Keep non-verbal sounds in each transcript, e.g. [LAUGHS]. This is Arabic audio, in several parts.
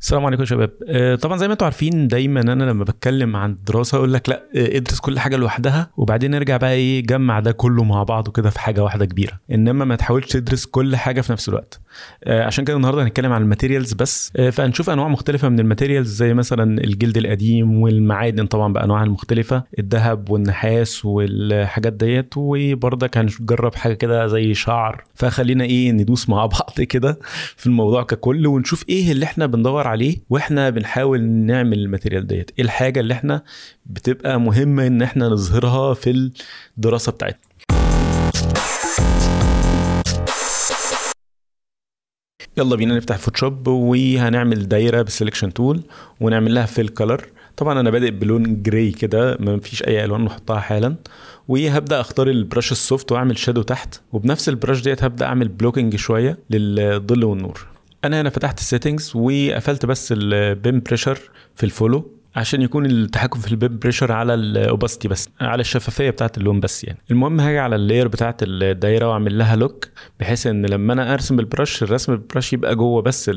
السلام عليكم يا شباب آه، طبعا زي ما انتم عارفين دايما انا لما بتكلم عن الدراسه اقول لك لا آه، ادرس كل حاجه لوحدها وبعدين ارجع بقى ايه جمع ده كله مع بعضه كده في حاجه واحده كبيره انما ما تحاولش تدرس كل حاجه في نفس الوقت آه، عشان كده النهارده هنتكلم عن الماتيريالز بس فهنشوف انواع مختلفه من الماتيريالز زي مثلا الجلد القديم والمعادن طبعا بانواعها المختلفه الذهب والنحاس والحاجات ديت وبرضك هنجرب حاجه كده زي شعر فخلينا ايه ندوس مع [LAUGHS] بعض كده في الموضوع ككل ونشوف ايه اللي احنا بندور عليه واحنا بنحاول نعمل الماتيريال ديت ايه الحاجه اللي احنا بتبقى مهمه ان احنا نظهرها في الدراسه بتاعتنا يلا بينا نفتح فوتوشوب وهنعمل دايره بالسلكشن تول ونعمل لها فيل كلر طبعا انا بادئ بلون جراي كده ما فيش اي الوان نحطها حالا وهبدا اختار البرش السوفت واعمل شادو تحت وبنفس البرش ديت هبدا اعمل بلوكينج شويه للظل والنور انا هنا فتحت السيتنجز وقفلت بس البيم بريشر في الفولو عشان يكون التحكم في البيب بريشر على الاوباستي بس على الشفافيه بتاعت اللون بس يعني المهم هاجي على اللاير بتاعت الدايره واعمل لها لوك بحيث ان لما انا ارسم بالبرش الرسم بالبرش يبقى جوه بس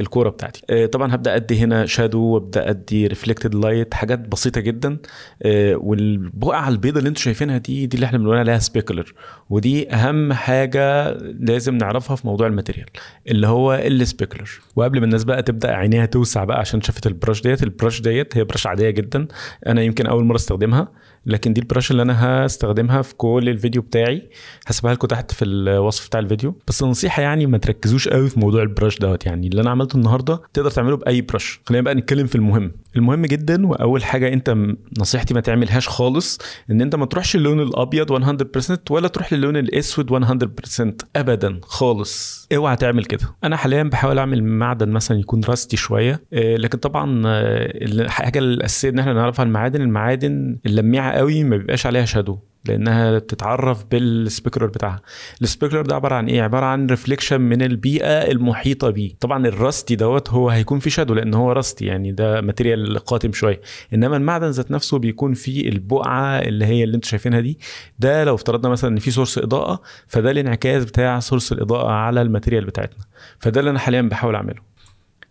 الكوره بتاعتي آه، طبعا هبدا ادي هنا شادو وابدا ادي ريفلكتد لايت حاجات بسيطه جدا آه، والبقعه البيضاء اللي انتم شايفينها دي دي اللي احنا بنقول عليها سبيكلر ودي اهم حاجه لازم نعرفها في موضوع الماتيريال اللي هو السبيكلر وقبل ما الناس بقى تبدا عينيها توسع بقى عشان شافت البرش ديت البرش ديت هي برش عاديه جدا انا يمكن اول مره استخدمها لكن دي البرش اللي انا هستخدمها في كل الفيديو بتاعي هسيبها لكم تحت في الوصف بتاع الفيديو بس نصيحه يعني ما تركزوش قوي في موضوع البرش دوت يعني اللي انا عملته النهارده تقدر تعمله باي برش خلينا بقى نتكلم في المهم المهم جدا واول حاجه انت نصيحتي ما تعملهاش خالص ان انت ما تروحش اللون الابيض 100% ولا تروح للون الاسود 100% ابدا خالص اوعى تعمل كده انا حاليا بحاول اعمل معدن مثلا يكون راستي شويه آه، لكن طبعا آه، الحاجه الاساسيه ان احنا نعرفها المعادن المعادن اللميعه قوي ما بيبقاش عليها شادو لانها بتتعرف بالسبيكلر بتاعها السبيكلر ده عباره عن ايه عباره عن ريفليكشن من البيئه المحيطه بيه طبعا الراستي دوت هو هيكون فيه شادو لان هو راستي يعني ده ماتيريال قاتم شويه انما المعدن ذات نفسه بيكون فيه البقعه اللي هي اللي انتم شايفينها دي ده لو افترضنا مثلا ان في سورس اضاءه فده الانعكاس بتاع سورس الاضاءه على الماتيريال بتاعتنا فده اللي انا حاليا بحاول اعمله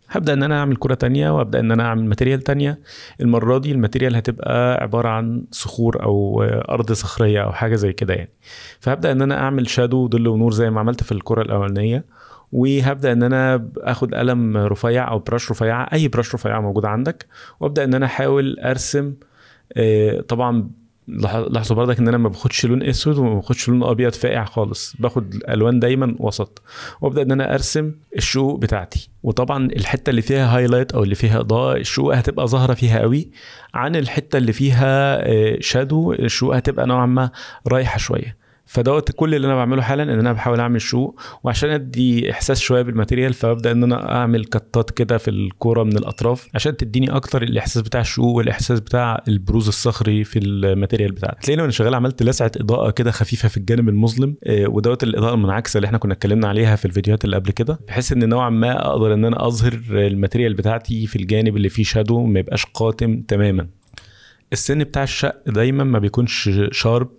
هبدا ان انا اعمل كره تانية وابدا ان انا اعمل ماتيريال تانية المره دي الماتيريال هتبقى عباره عن صخور او ارض صخريه او حاجه زي كده يعني فهبدا ان انا اعمل شادو ظل ونور زي ما عملت في الكره الاولانيه وهبدا ان انا اخد قلم رفيع او براش رفيعه اي براش رفيعه موجوده عندك وابدا ان انا احاول ارسم آه، طبعا لاحظوا برضك ان انا ما باخدش لون اسود وما باخدش لون ابيض فاقع خالص باخد الالوان دايما وسط وابدا ان انا ارسم الشقوق بتاعتي وطبعا الحته اللي فيها هايلايت او اللي فيها اضاءه الشقوق هتبقى ظاهره فيها قوي عن الحته اللي فيها شادو آه، الشقوق هتبقى نوعا ما رايحه شويه فدوت كل اللي انا بعمله حالا ان انا بحاول اعمل شوق وعشان ادي احساس شويه بالماتيريال فببدا ان انا اعمل كتات كده في الكوره من الاطراف عشان تديني اكتر الاحساس بتاع الشو والاحساس بتاع البروز الصخري في الماتيريال بتاعتي تلاقيني وانا شغال عملت لسعه اضاءه كده خفيفه في الجانب المظلم آه، ودوت الاضاءه المنعكسه اللي احنا كنا اتكلمنا عليها في الفيديوهات اللي قبل كده بحيث ان نوعا ما اقدر ان انا اظهر الماتيريال بتاعتي في الجانب اللي فيه شادو ما يبقاش قاتم تماما السن بتاع الشق دايما ما بيكونش شارب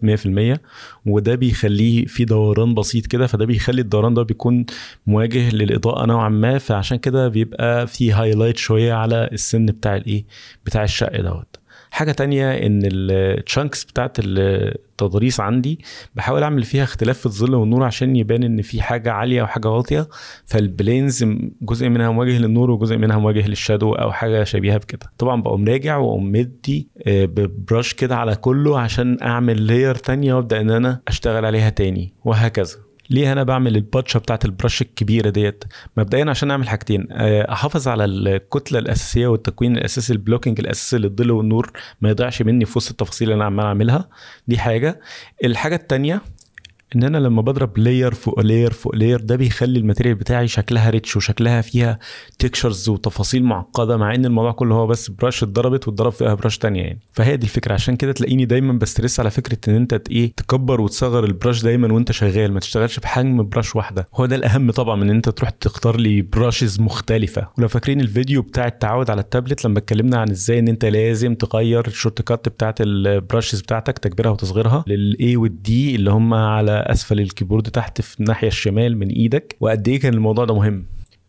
100% وده بيخليه في دوران بسيط كده فده بيخلي الدوران ده بيكون مواجه للاضاءه نوعا ما فعشان كده بيبقى في هايلايت شويه على السن بتاع الايه بتاع الشق دوت حاجه تانية ان التشانكس بتاعت التضاريس عندي بحاول اعمل فيها اختلاف في الظل والنور عشان يبان ان في حاجه عاليه وحاجه واطيه فالبلينز جزء منها مواجه للنور وجزء منها مواجه للشادو او حاجه شبيهه بكده طبعا بقوم راجع واقوم مدي آه، ببرش كده على كله عشان اعمل لاير تانية وابدا ان انا اشتغل عليها تاني وهكذا ليه انا بعمل الباتشه بتاعت البرش الكبيره ديت مبدئيا عشان اعمل حاجتين آه، احافظ على الكتله الاساسيه والتكوين الاساسي البلوكينج الاساسي للظل والنور ما يضيعش مني في وسط التفاصيل اللي انا عمال اعملها دي حاجه الحاجه الثانيه ان انا لما بضرب لاير فوق لاير فوق لاير ده بيخلي الماتيريال بتاعي شكلها ريتش وشكلها فيها تكشرز وتفاصيل معقده مع ان الموضوع كله هو بس براش اتضربت واتضرب فيها براش تانية يعني فهي دي الفكره عشان كده تلاقيني دايما بستريس على فكره ان انت ايه تكبر وتصغر البراش دايما وانت شغال ما تشتغلش بحجم براش واحده هو ده الاهم طبعا من ان انت تروح تختار لي براشز مختلفه ولو فاكرين الفيديو بتاع التعود على التابلت لما اتكلمنا عن ازاي ان انت لازم تغير الشورت كات بتاعت البراشز بتاعتك تكبيرها وتصغيرها للاي والدي اللي هم على اسفل الكيبورد تحت في الناحيه الشمال من ايدك وقد ايه كان الموضوع ده مهم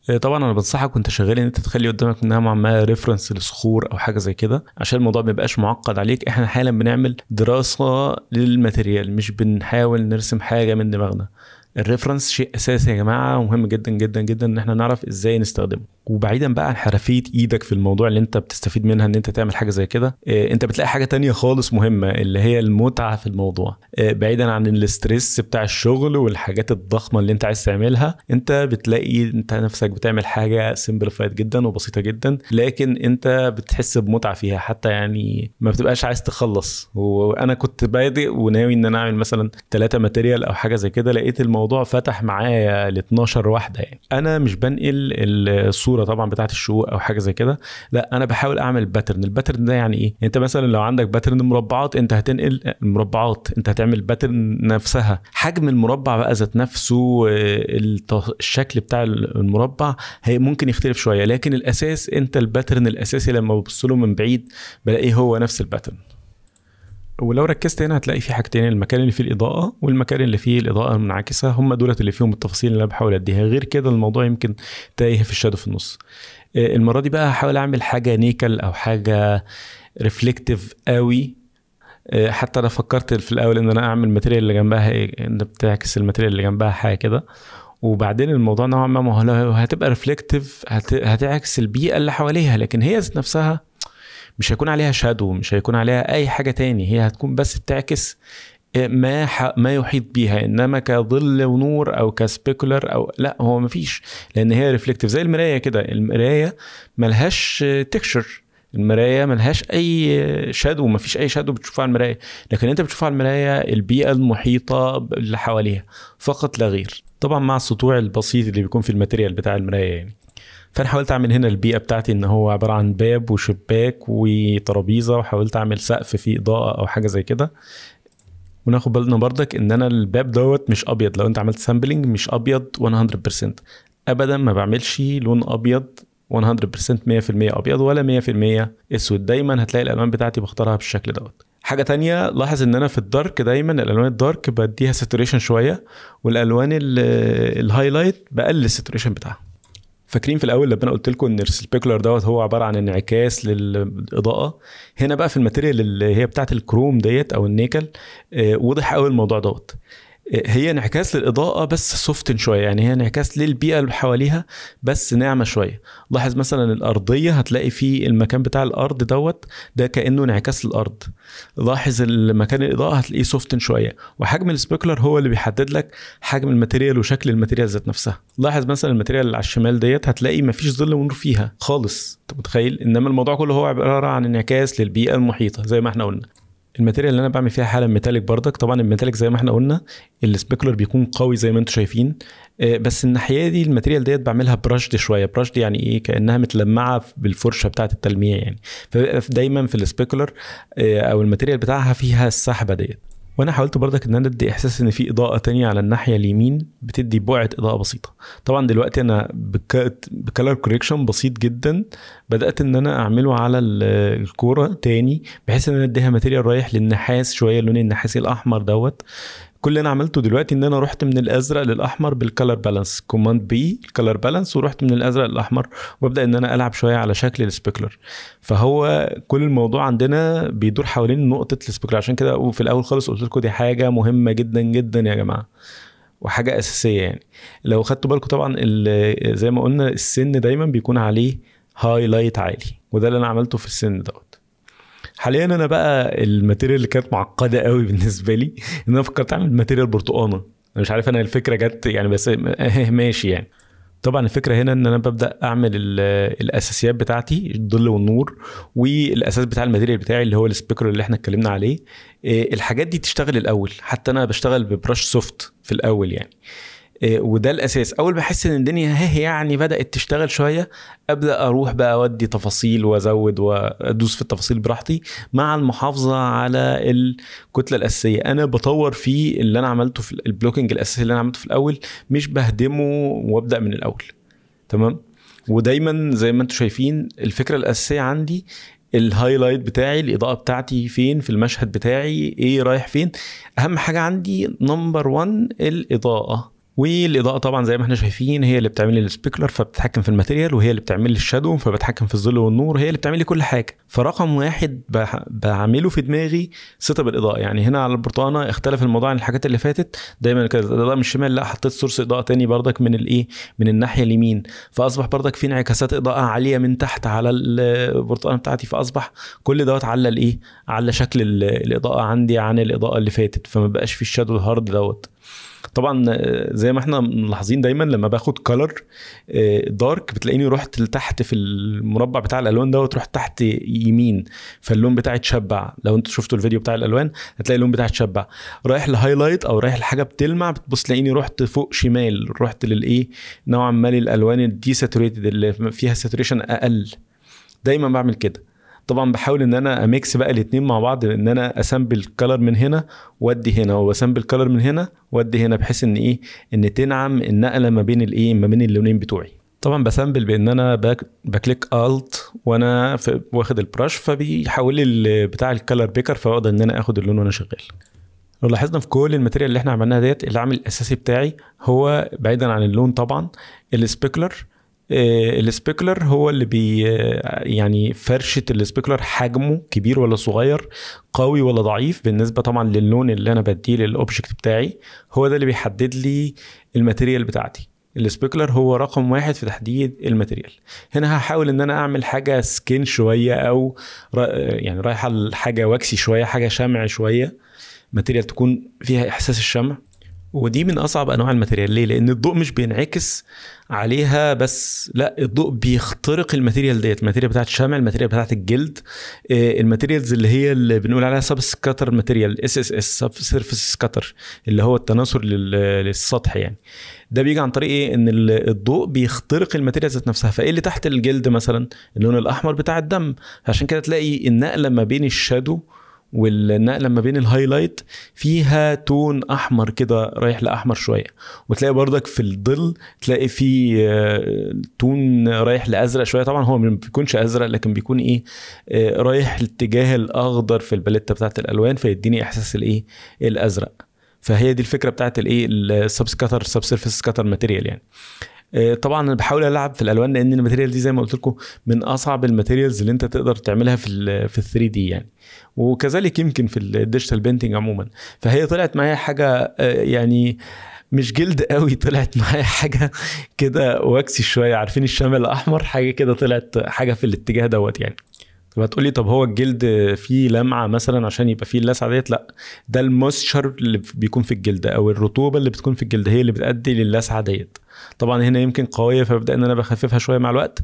آه، طبعا انا بنصحك وانت شغال ان انت تخلي قدامك نوعا ما ريفرنس لصخور او حاجه زي كده عشان الموضوع ما يبقاش معقد عليك احنا حالا بنعمل دراسه للماتيريال مش بنحاول نرسم حاجه من دماغنا الريفرنس شيء اساسي يا جماعه ومهم جدا جدا جدا ان احنا نعرف ازاي نستخدمه وبعيدا بقى عن حرفيه ايدك في الموضوع اللي انت بتستفيد منها ان انت تعمل حاجه زي كده إيه انت بتلاقي حاجه تانية خالص مهمه اللي هي المتعه في الموضوع إيه بعيدا عن الاستريس بتاع الشغل والحاجات الضخمه اللي انت عايز تعملها انت بتلاقي انت نفسك بتعمل حاجه سمبلفايد جدا وبسيطه جدا لكن انت بتحس بمتعه فيها حتى يعني ما بتبقاش عايز تخلص وانا كنت بادئ وناوي ان انا اعمل مثلا ثلاثه ماتيريال او حاجه زي كده لقيت الموضوع الموضوع فتح معايا ل 12 واحده يعني انا مش بنقل الصوره طبعا بتاعه الشقوق او حاجه زي كده لا انا بحاول اعمل باترن الباترن ده يعني ايه انت مثلا لو عندك باترن مربعات انت هتنقل المربعات انت هتعمل باترن نفسها حجم المربع بقى ذات نفسه الشكل بتاع المربع هي ممكن يختلف شويه لكن الاساس انت الباترن الاساسي لما ببص له من بعيد بلاقيه هو نفس الباترن ولو ركزت هنا هتلاقي في حاجتين المكان اللي فيه الاضاءه والمكان اللي فيه الاضاءه المنعكسه هم دولت اللي فيهم التفاصيل اللي انا بحاول اديها غير كده الموضوع يمكن تايه في الشادو في النص آه، المره دي بقى هحاول اعمل حاجه نيكل او حاجه ريفلكتيف قوي آه، حتى انا فكرت في الاول ان انا اعمل الماتيريال اللي جنبها إيه، ان بتعكس الماتيريال اللي جنبها حاجه كده وبعدين الموضوع نوعا ما هتبقى ريفلكتيف هتعكس البيئه اللي حواليها لكن هي ذات نفسها مش هيكون عليها شادو مش هيكون عليها اي حاجه تاني هي هتكون بس بتعكس آه، ما ما يحيط بيها انما كظل ونور او كسبيكولر او لا هو ما فيش لان هي ريفلكتيف زي المرايه كده المرايه ملهاش تكشر المرايه ملهاش اي شادو ما فيش اي شادو بتشوفه على المرايه لكن انت بتشوفها على المرايه البيئه المحيطه اللي حواليها فقط لا غير طبعا مع السطوع البسيط اللي بيكون في الماتيريال بتاع المرايه يعني فانا حاولت اعمل هنا البيئه بتاعتي ان هو عباره عن باب وشباك وترابيزه وحاولت اعمل سقف فيه اضاءه او حاجه زي كده وناخد بالنا برضك ان انا الباب دوت مش ابيض لو انت عملت سامبلنج مش ابيض 100% ابدا ما بعملش لون ابيض 100% 100% ابيض ولا 100% اسود دايما هتلاقي الالوان بتاعتي بختارها بالشكل دوت حاجه تانية لاحظ ان انا في الدارك دايما الالوان الدارك بديها ساتوريشن شويه والالوان الهايلايت بقلل الساتوريشن بتاعها فاكرين في الاول لما انا قلت لكم ان السبيكولار دوت هو عباره عن انعكاس للاضاءه هنا بقى في الماتيريال اللي هي بتاعه الكروم ديت او النيكل آه، وضح قوي الموضوع دوت هي انعكاس للاضاءه بس سوفتن شويه يعني هي انعكاس للبيئه اللي حواليها بس ناعمه شويه لاحظ مثلا الارضيه هتلاقي في المكان بتاع الارض دوت ده كانه انعكاس للارض لاحظ المكان الاضاءه هتلاقيه سوفتن شويه وحجم السبيكلر هو اللي بيحدد لك حجم الماتيريال وشكل الماتيريال ذات نفسها لاحظ مثلا الماتيريال اللي على الشمال ديت هتلاقي مفيش ظل ونور فيها خالص انت متخيل انما الموضوع كله هو عباره عن انعكاس للبيئه المحيطه زي ما احنا قلنا الماتيريال اللي انا بعمل فيها حالا ميتاليك بردك طبعا الميتاليك زي ما احنا قلنا السبيكولر بيكون قوي زي ما انتم شايفين آه، بس الناحيه دي الماتيريال ديت بعملها برشد شويه برشد يعني ايه كانها متلمعه بالفرشه بتاعه التلميع يعني فدايما في السبيكولر آه، او الماتيريال بتاعها فيها السحبه ديت وانا حاولت برضك ان انا ادي احساس ان في اضاءه تانية على الناحيه اليمين بتدي بعد اضاءه بسيطه طبعا دلوقتي انا بكالر كوريكشن بسيط جدا بدات ان انا اعمله على الكوره تاني بحيث ان انا اديها ماتيريال رايح للنحاس شويه اللون النحاسي الاحمر دوت كل اللي انا عملته دلوقتي ان انا رحت من الازرق للاحمر بالكلر بالانس كوماند بي الكلر بالانس ورحت من الازرق للاحمر وابدا ان انا العب شويه على شكل السبيكلر فهو كل الموضوع عندنا بيدور حوالين نقطه السبيكلر عشان كده وفي الاول خالص قلت لكم دي حاجه مهمه جدا جدا يا جماعه وحاجه اساسيه يعني لو خدتوا بالكم طبعا زي ما قلنا السن دايما بيكون عليه هايلايت عالي وده اللي انا عملته في السن دوت حاليا انا بقى الماتيريال اللي كانت معقده قوي بالنسبه لي ان انا فكرت اعمل ماتيريال برتقانه انا مش عارف انا الفكره جت يعني بس [LAUGHS] ماشي يعني طبعا الفكره هنا ان انا ببدا اعمل الاساسيات بتاعتي الظل والنور والاساس بتاع الماتيريال بتاعي اللي هو السبيكر اللي احنا اتكلمنا عليه آه، الحاجات دي تشتغل الاول حتى انا بشتغل ببرش سوفت في الاول يعني آه، وده الاساس اول بحس ان الدنيا هي يعني بدات تشتغل شويه ابدا اروح بقى اودي تفاصيل وازود وادوس في التفاصيل براحتي مع المحافظه على الكتله الاساسيه انا بطور في اللي انا عملته في البلوكينج الاساسي اللي انا عملته في الاول مش بهدمه وابدا من الاول تمام ودايما زي ما انتم شايفين الفكره الاساسيه عندي الهايلايت بتاعي الاضاءه بتاعتي فين في المشهد بتاعي ايه رايح فين اهم حاجه عندي نمبر 1 الاضاءه والاضاءه طبعا زي ما احنا شايفين هي اللي بتعمل لي السبيكلر فبتتحكم في الماتيريال وهي اللي بتعمل لي الشادو فبتحكم في الظل والنور هي اللي بتعمل لي كل حاجه فرقم واحد بعمله في دماغي سيت اب الاضاءه يعني هنا على البرتقانه اختلف الموضوع عن الحاجات اللي فاتت دايما كده الاضاءه من الشمال لا حطيت سورس اضاءه تاني بردك من الايه من الناحيه اليمين فاصبح بردك في انعكاسات اضاءه عاليه من تحت على البرتقانه بتاعتي فاصبح كل دوت على الايه على شكل الاضاءه عندي عن الاضاءه اللي فاتت فما بقاش في الشادو الهارد دوت طبعا آه، زي ما احنا ملاحظين دايما لما باخد كلر دارك آه، بتلاقيني رحت لتحت في المربع بتاع الالوان دوت رحت تحت يمين فاللون بتاعي اتشبع لو انتوا شفتوا الفيديو بتاع الالوان هتلاقي اللون بتاعي اتشبع رايح لهايلايت او رايح لحاجه بتلمع بتبص تلاقيني رحت فوق شمال رحت للايه نوعا ما للالوان الدي ساتوريتد اللي فيها ساتوريشن اقل دايما بعمل كده طبعا بحاول ان انا اميكس بقى الاثنين مع بعض ان انا اسامبل كلر من هنا وادي هنا وبسامبل كلر من هنا وادي هنا بحيث ان ايه ان تنعم النقله ما بين الايه ما بين اللونين بتوعي طبعا بسامبل بان انا بكليك الت وانا واخد البرش فبيحول لي بتاع الكلر بيكر فاقدر ان انا اخد اللون وانا شغال لو لاحظنا في كل الماتيريال اللي احنا عملناها ديت العامل الاساسي بتاعي هو بعيدا عن اللون طبعا السبيكلر آه، السبيكلر هو اللي بي آه، يعني فرشه السبيكلر حجمه كبير ولا صغير قوي ولا ضعيف بالنسبه طبعا للون اللي انا بديه للاوبجكت بتاعي هو ده اللي بيحدد لي الماتيريال بتاعتي السبيكلر هو رقم واحد في تحديد الماتيريال هنا هحاول ان انا اعمل حاجه سكين شويه او يعني رايحه لحاجه واكسي شويه حاجه شمع شويه ماتيريال تكون فيها احساس الشمع ودي من اصعب انواع الماتيريال ليه لان الضوء مش بينعكس عليها بس لا الضوء بيخترق الماتيريال ديت الماتيريال بتاعت الشمع الماتيريال بتاعت الجلد آه، الماتيريالز اللي هي اللي بنقول عليها سب سكاتر ماتيريال اس اس اس سب سيرفيس سكاتر اللي هو التناثر للسطح يعني ده بيجي عن طريق ايه ان الضوء بيخترق الماتيريال ذات نفسها فايه اللي تحت الجلد مثلا اللون الاحمر بتاع الدم عشان كده تلاقي النقله ما بين الشادو والنقله ما بين الهايلايت فيها تون احمر كده رايح لاحمر شويه وتلاقي بردك في الظل تلاقي في آه، تون رايح لازرق شويه طبعا هو ما بيكونش ازرق لكن بيكون ايه آه، رايح لاتجاه الاخضر في الباليته بتاعت الالوان فيديني احساس الايه الازرق فهي دي الفكره بتاعت الايه السبسكتر سب سيرفيس ماتيريال يعني آه، طبعا انا بحاول العب في الالوان لان الماتيريال دي زي ما قلت لكم من اصعب الماتيريالز اللي انت تقدر تعملها في الـ في الثري 3 دي يعني وكذلك يمكن في الديجيتال بينتنج عموما فهي طلعت معايا حاجه آه، يعني مش جلد قوي طلعت معايا حاجه كده واكسي شويه عارفين الشمع الاحمر حاجه كده طلعت حاجه في الاتجاه دوت يعني طب هتقولي طب هو الجلد فيه لمعه مثلا عشان يبقى فيه اللسعه ديت لا ده الموستشر اللي بيكون في الجلد او الرطوبه اللي بتكون في الجلد هي اللي بتؤدي للسعه ديت طبعا هنا يمكن قويه فببدا ان انا بخففها شويه مع الوقت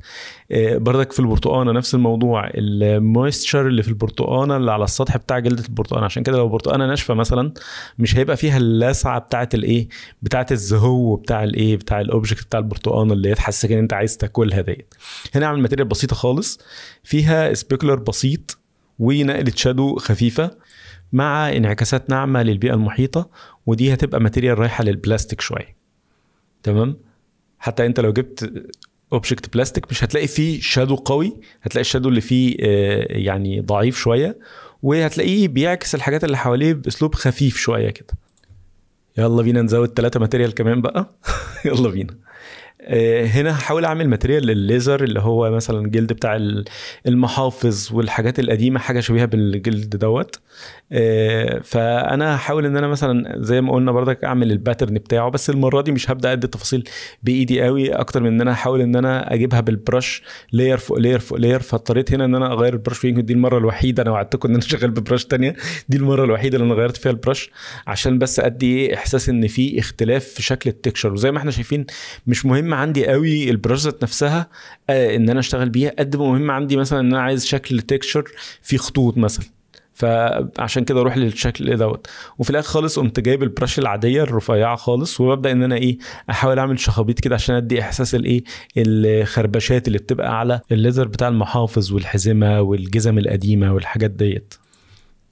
آه، بردك في البرتقانه نفس الموضوع المويستشر اللي في البرتقانه اللي على السطح بتاع جلده البرتقانه عشان كده لو برتقانه ناشفه مثلا مش هيبقى فيها اللسعه بتاعه الايه بتاعه الزهو بتاع الايه بتاع الاوبجكت بتاع البرتقانه اللي تحسسك ان انت عايز تاكلها ديت هنا اعمل ماتيريال بسيطه خالص فيها سبيكولر بسيط ونقله شادو خفيفه مع انعكاسات ناعمه للبيئه المحيطه ودي هتبقى ماتيريال رايحه للبلاستيك شويه تمام حتى انت لو جبت اوبجكت بلاستيك مش هتلاقي فيه شادو قوي هتلاقي الشادو اللي فيه آه، يعني ضعيف شويه وهتلاقيه بيعكس الحاجات اللي حواليه باسلوب خفيف شويه كده يلا بينا نزود ثلاثة ماتيريال كمان بقى [LAUGHS] يلا بينا آه، هنا هحاول اعمل ماتريال للليزر اللي هو مثلا جلد بتاع المحافظ والحاجات القديمه حاجه شبيهه بالجلد دوت آه، فانا هحاول ان انا مثلا زي ما قلنا برضك اعمل الباترن بتاعه بس المره دي مش هبدا ادي التفاصيل بايدي قوي اكتر من ان انا احاول ان انا اجيبها بالبرش لاير فوق لاير فوق لاير فاضطريت هنا ان انا اغير البرش ويمكن دي المره الوحيده انا وعدتكم ان انا [LAUGHS] شغال ببرش تانية دي المره الوحيده اللي انا غيرت فيها البرش عشان بس ادي ايه احساس ان في اختلاف في شكل التكشر وزي ما احنا شايفين مش مهم مهمه عندي قوي البروجكت نفسها آه، ان انا اشتغل بيها قد ما مهم عندي مثلا ان انا عايز شكل تكشر في خطوط مثلا فعشان كده اروح للشكل دوت وفي الاخر خالص قمت جايب البرش العاديه الرفيعه خالص وببدا ان انا ايه احاول اعمل شخابيط كده عشان ادي احساس الايه الخربشات اللي بتبقى على الليزر بتاع المحافظ والحزمه والجزم القديمه والحاجات ديت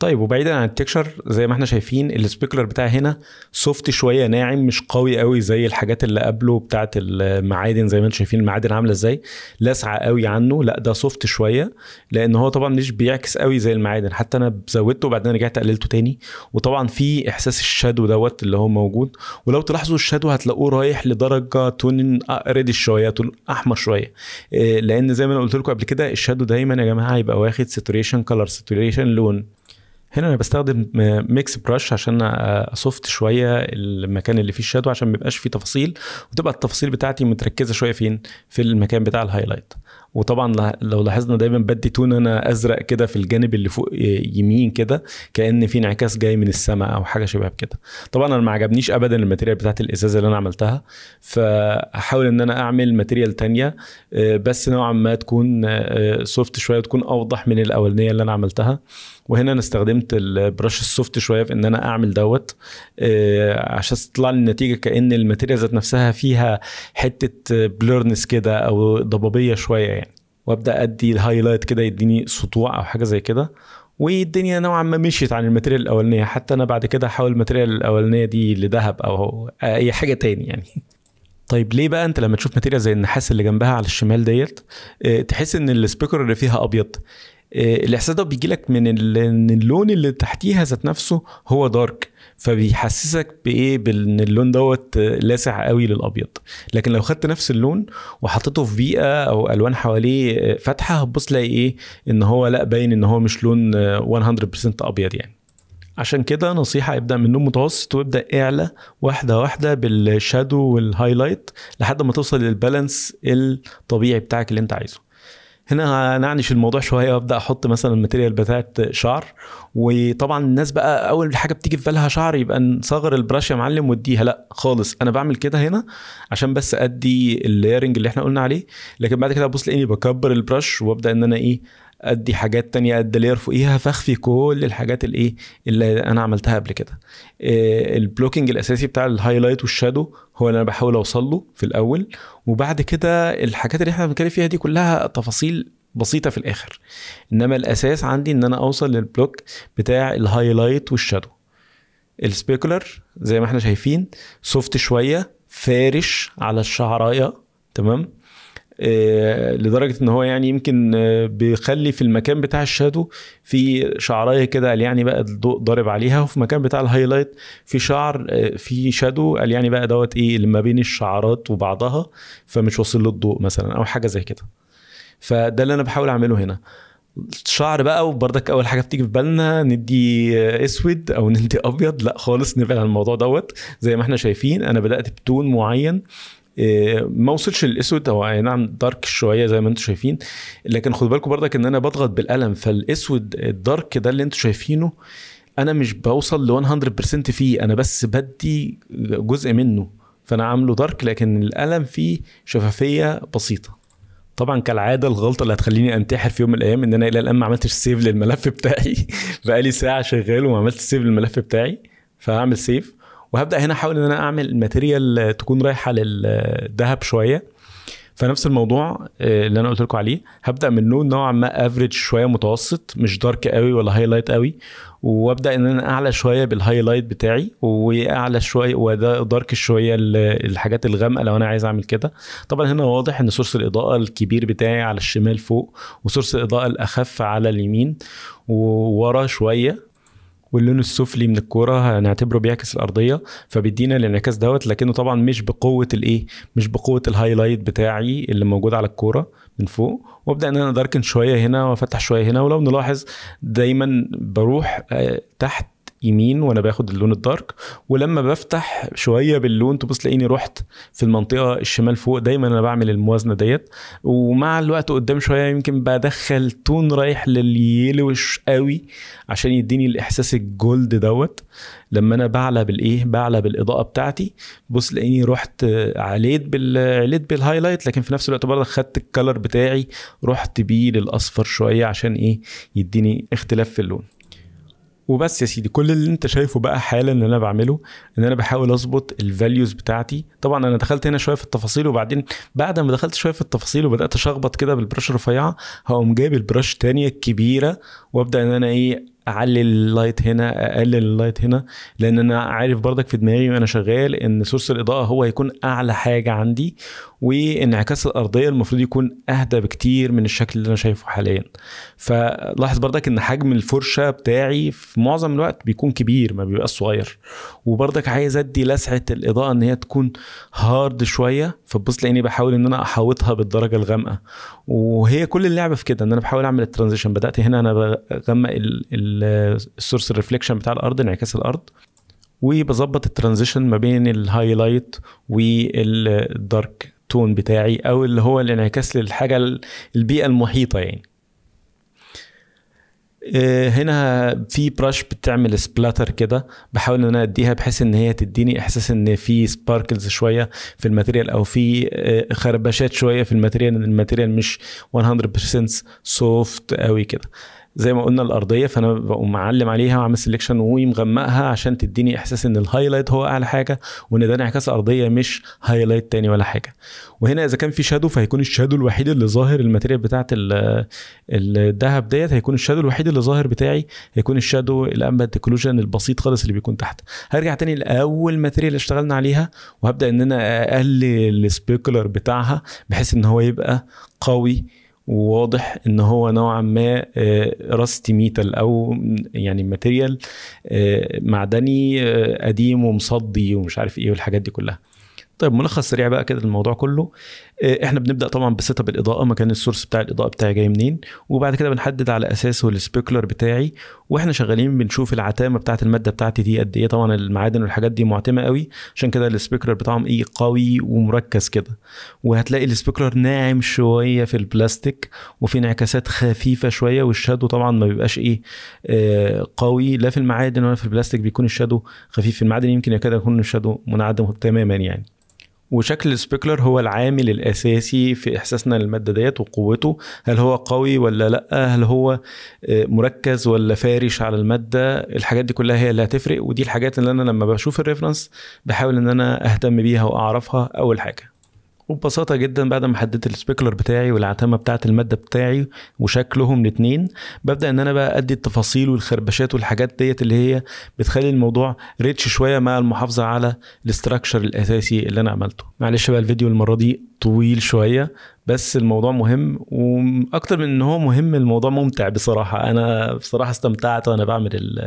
طيب وبعيدا عن التكشر زي ما احنا شايفين السبيكلر بتاع هنا سوفت شويه ناعم مش قوي قوي زي الحاجات اللي قبله بتاعه المعادن زي ما انتم شايفين المعادن عامله ازاي لاسعه قوي عنه لا ده سوفت شويه لان هو طبعا مش بيعكس قوي زي المعادن حتى انا زودته وبعدين رجعت قللته تاني وطبعا في احساس الشادو دوت اللي هو موجود ولو تلاحظوا الشادو هتلاقوه رايح لدرجه تون ريدش شويه تون احمر شويه آه، لان زي ما انا قلت لكم قبل كده الشادو دايما يا جماعه هيبقى واخد ساتوريشن كلر ساتوريشن لون هنا انا بستخدم ميكس براش عشان اصفت شويه المكان اللي فيه الشادو عشان ما يبقاش فيه تفاصيل وتبقى التفاصيل بتاعتي متركزه شويه فين في المكان بتاع الهايلايت وطبعا لو لاحظنا دايما بدي تون انا ازرق كده في الجانب اللي فوق آه، يمين كده كان في انعكاس جاي من السماء او حاجه شبه كده طبعا انا ما عجبنيش ابدا الماتيريال بتاعت الازازه اللي انا عملتها فاحاول ان انا اعمل ماتيريال تانية آه، بس نوعا ما تكون سوفت آه، شويه وتكون اوضح من الاولانيه اللي انا عملتها وهنا انا استخدمت البرش السوفت شويه في ان انا اعمل دوت عشان تطلع لي النتيجه كان الماتيريال ذات نفسها فيها حته بلورنس كده او ضبابيه شويه يعني. وابدا ادي الهايلايت كده يديني سطوع او حاجه زي كده والدنيا نوعا ما مشيت عن الماتيريال الاولانيه حتى انا بعد كده حاول الماتيريال الاولانيه دي لذهب او اي حاجه تاني يعني طيب ليه بقى انت لما تشوف ماتيريال زي النحاس اللي جنبها على الشمال ديت آه، تحس ان السبيكر اللي فيها ابيض آه، الاحساس ده بيجي لك من ان اللون اللي تحتيها ذات نفسه هو دارك فبيحسسك بايه بان اللون دوت لاسع قوي للابيض لكن لو خدت نفس اللون وحطيته في بيئه او الوان حواليه فاتحه هتبص تلاقي ايه ان هو لا باين ان هو مش لون 100% ابيض يعني عشان كده نصيحة ابدأ من لون متوسط وابدأ اعلى واحدة واحدة بالشادو والهايلايت لحد ما توصل للبالانس الطبيعي بتاعك اللي انت عايزه هنا هنعنش الموضوع شويه وابدا احط مثلا الماتيريال بتاعت شعر وطبعا الناس بقى اول حاجه بتيجي في بالها شعر يبقى نصغر البراش يا معلم واديها لا خالص انا بعمل كده هنا عشان بس ادي اللييرنج اللي احنا قلنا عليه لكن بعد كده ابص لاني بكبر البراش وابدا ان انا ايه ادي حاجات تانية ادي لير فوقيها فاخفي كل الحاجات الايه اللي انا عملتها قبل كده آه، البلوكينج الاساسي بتاع الهايلايت والشادو هو اللي انا بحاول اوصل له في الاول وبعد كده الحاجات اللي احنا بنتكلم فيها دي كلها تفاصيل بسيطه في الاخر انما الاساس عندي ان انا اوصل للبلوك بتاع الهايلايت والشادو السبيكولر زي ما احنا شايفين سوفت شويه فارش على الشعرايه تمام آه، لدرجه ان هو يعني يمكن آه، بيخلي في المكان بتاع الشادو في شعرايه كده قال يعني بقى الضوء ضارب عليها وفي المكان بتاع الهايلايت في شعر آه، في شادو قال يعني بقى دوت ايه اللي ما بين الشعرات وبعضها فمش واصل له الضوء مثلا او حاجه زي كده فده اللي انا بحاول اعمله هنا الشعر بقى وبرضك اول حاجه بتيجي في بالنا ندي اسود او [LAUGHS] ندي ابيض لا خالص نبعد عن الموضوع دوت زي ما احنا شايفين انا بدات بتون معين إيه، ما وصلش للاسود هو اي نعم دارك شويه زي ما انتم شايفين لكن خدوا بالكم برضك ان انا بضغط بالقلم فالاسود الدارك ده اللي انتم شايفينه انا مش بوصل ل 100% فيه انا بس بدي جزء منه فانا عامله دارك لكن القلم فيه شفافيه بسيطه طبعا كالعاده الغلطه اللي هتخليني انتحر في يوم من الايام ان انا الى الان ما عملتش سيف للملف بتاعي [LAUGHS] بقالي ساعه شغال وما عملتش سيف للملف بتاعي فهعمل سيف وهبدا هنا احاول ان انا اعمل الماتيريال تكون رايحه للذهب شويه فنفس الموضوع آه، اللي انا قلت لكم عليه هبدا من لون نوعا ما افريج شويه متوسط مش دارك قوي ولا هايلايت قوي وابدا ان انا اعلى شويه بالهايلايت بتاعي واعلى شويه ودارك شويه الحاجات الغامقه لو انا عايز اعمل كده طبعا هنا واضح ان سورس الاضاءه الكبير بتاعي على الشمال فوق وسورس الاضاءه الاخف على اليمين وورا شويه واللون السفلي من الكوره هنعتبره بيعكس الارضيه فبيدينا الانعكاس دوت لكنه طبعا مش بقوه الايه مش بقوه الهايلايت بتاعي اللي موجود على الكوره من فوق وابدا ان انا ادركن شويه هنا وافتح شويه هنا ولو نلاحظ دايما بروح آه، تحت يمين وانا باخد اللون الدارك ولما بفتح شويه باللون تبص تلاقيني رحت في المنطقه الشمال فوق دايما انا بعمل الموازنه ديت ومع الوقت قدام شويه يمكن بدخل تون رايح لليلوش قوي عشان يديني الاحساس الجولد دوت لما انا بعلى بالايه بعلى بالاضاءه بتاعتي بص تلاقيني رحت عليت بالعليت بالهايلايت لكن في نفس الوقت برضه خدت الكلر بتاعي رحت بيه للاصفر شويه عشان ايه يديني اختلاف في اللون وبس يا سيدي كل اللي انت شايفه بقى حالا اللي انا بعمله ان انا بحاول اظبط الفاليوز بتاعتي طبعا انا دخلت هنا شويه في التفاصيل وبعدين بعد ما دخلت شويه في التفاصيل وبدات اشخبط كده بالبرش رفيعه هقوم جايب البرش تانية كبيره وابدا ان انا ايه اعلي اللايت هنا اقلل اللايت هنا لان انا عارف برضك في دماغي وانا شغال ان سورس الاضاءه هو هيكون اعلى حاجه عندي وانعكاس الارضيه المفروض يكون اهدى بكتير من الشكل اللي انا شايفه حاليا فلاحظ برضك ان حجم الفرشه بتاعي في معظم الوقت بيكون كبير ما بيبقاش صغير وبرضك عايز ادي لسعه الاضاءه ان هي تكون هارد شويه فتبص لاني بحاول ان انا احوطها بالدرجه الغامقه وهي كل اللعبه في كده ان انا بحاول اعمل الترانزيشن بدات هنا انا بغمق ال السورس ريفليكشن بتاع الارض انعكاس الارض وبظبط الترانزيشن ما بين الهايلايت والدارك تون بتاعي او اللي هو الانعكاس للحاجه البيئه المحيطه يعني آه، هنا في براش بتعمل سبلاتر كده بحاول ان انا اديها بحيث ان هي تديني احساس ان في سباركلز شويه في الماتيريال او في آه، خربشات شويه في الماتيريال الماتيريال مش 100% سوفت قوي كده زي ما قلنا الارضيه فانا بقوم معلم عليها وعامل سيلكشن ومغمقها عشان تديني احساس ان الهايلايت هو اعلى حاجه وان ده انعكاس ارضيه مش هايلايت تاني ولا حاجه وهنا اذا كان في شادو فهيكون الشادو الوحيد اللي ظاهر الماتيريال بتاعت الذهب ديت هيكون الشادو الوحيد اللي ظاهر بتاعي هيكون الشادو الامبيانت كلوجن البسيط خالص اللي بيكون تحت هرجع تاني لاول ماتيريال اللي اشتغلنا عليها وهبدا ان انا اقلل السبيكولر بتاعها بحيث ان هو يبقى قوي وواضح ان هو نوعا ما راستي آه، ميتال او يعني ماتيريال آه، معدني آه، قديم ومصدي ومش عارف ايه والحاجات دي كلها طيب ملخص سريع بقى كده الموضوع كله آه، احنا بنبدا طبعا بسيت اب الاضاءه مكان السورس بتاع الاضاءه بتاعي جاي منين وبعد كده بنحدد على اساسه السبيكولر بتاعي واحنا شغالين بنشوف العتامه بتاعه الماده بتاعتي دي قد ايه طبعا المعادن والحاجات دي معتمه قوي عشان كده السبيكولر بتاعهم ايه قوي ومركز كده وهتلاقي السبيكولر ناعم شويه في البلاستيك وفي انعكاسات خفيفه شويه والشادو طبعا ما بيبقاش ايه آه، قوي لا في المعادن ولا في البلاستيك بيكون الشادو خفيف في المعادن يمكن يكاد يكون الشادو منعدم تماما يعني وشكل السبيكلر هو العامل الاساسي في احساسنا للماده ديت وقوته هل هو قوي ولا لا هل هو آه، مركز ولا فارش على الماده الحاجات دي كلها هي اللي هتفرق ودي الحاجات اللي انا لما بشوف الريفرنس بحاول ان انا اهتم بيها واعرفها اول حاجه وببساطة جدا بعد ما حددت السبيكلر بتاعي والعتمة بتاعة المادة بتاعي وشكلهم الاتنين ببدأ ان انا بقى ادي التفاصيل والخربشات والحاجات ديت اللي هي بتخلي الموضوع ريتش شوية مع المحافظة على الاستراكشر الاساسي اللي انا عملته معلش بقى الفيديو المرة دي طويل شوية بس الموضوع مهم واكتر من ان هو مهم الموضوع ممتع بصراحة انا بصراحة استمتعت وانا بعمل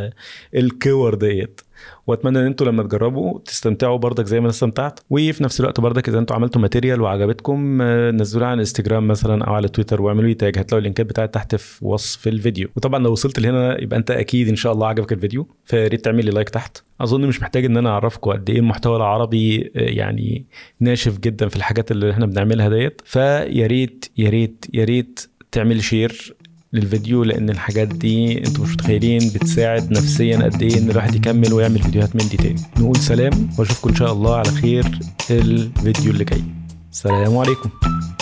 الكور ديت واتمنى ان انتوا لما تجربوا تستمتعوا بردك زي ما انا استمتعت وفي نفس الوقت بردك اذا انتوا عملتوا ماتيريال وعجبتكم آه، نزلوها على الانستجرام مثلا او على تويتر واعملوا لي تاج هتلاقوا اللينكات بتاعتي تحت في وصف الفيديو وطبعا لو وصلت لهنا يبقى انت اكيد ان شاء الله عجبك الفيديو فياريت تعمل لي لايك تحت اظن مش محتاج ان انا اعرفكم قد ايه المحتوى العربي آه، يعني ناشف جدا في الحاجات اللي احنا بنعملها ديت فيا ريت يا ريت يا ريت تعمل شير للفيديو لان الحاجات دي انتوا مش متخيلين بتساعد نفسيا قد ايه ان الواحد يكمل ويعمل فيديوهات من دي تاني نقول سلام واشوفكم ان شاء الله على خير الفيديو اللي جاي سلام عليكم